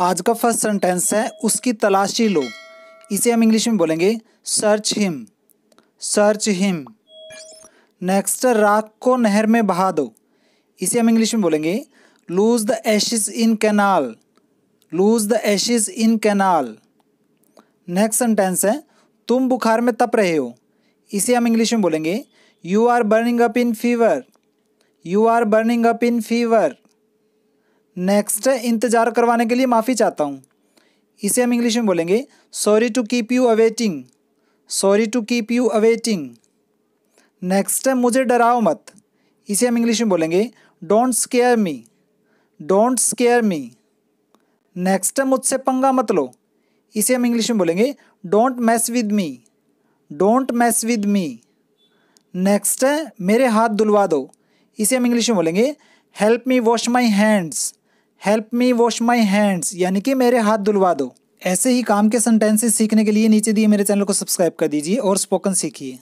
आज का first sentence है उसकी तलाशी लो इसे हम इंग्लिश में बोलेंगे search him search him next राख को नहर में बहा दो इसे हम इंग्लिश में बोलेंगे loose the ashes in canal loose the ashes in canal next sentence है तुम बुखार में तप रहे हो इसे हम इंग्लिश में बोलेंगे you are burning up in fever you are burning up in fever next इंतज़ार करवाने के लिए माफ़ी चाहता हूँ इसे हम इंग्लिश में बोलेंगे sorry to keep you awaiting sorry to keep you awaiting next मुझे डराओ मत इसे हम इंग्लिश में बोलेंगे don't scare me don't scare me next मुझसे पंगा मत लो इसे हम इंग्लिश में बोलेंगे don't mess with me don't mess with me next मेरे हाथ धुलवा दो इसे हम इंग्लिश में बोलेंगे help me wash my hands help me wash my hands यानी कि मेरे हाथ धुलवा दो ऐसे ही काम के सेंटेंसेस सीखने के लिए नीचे दिए मेरे चैनल को सब्सक्राइब कर दीजिए और स्पोकन सीखिए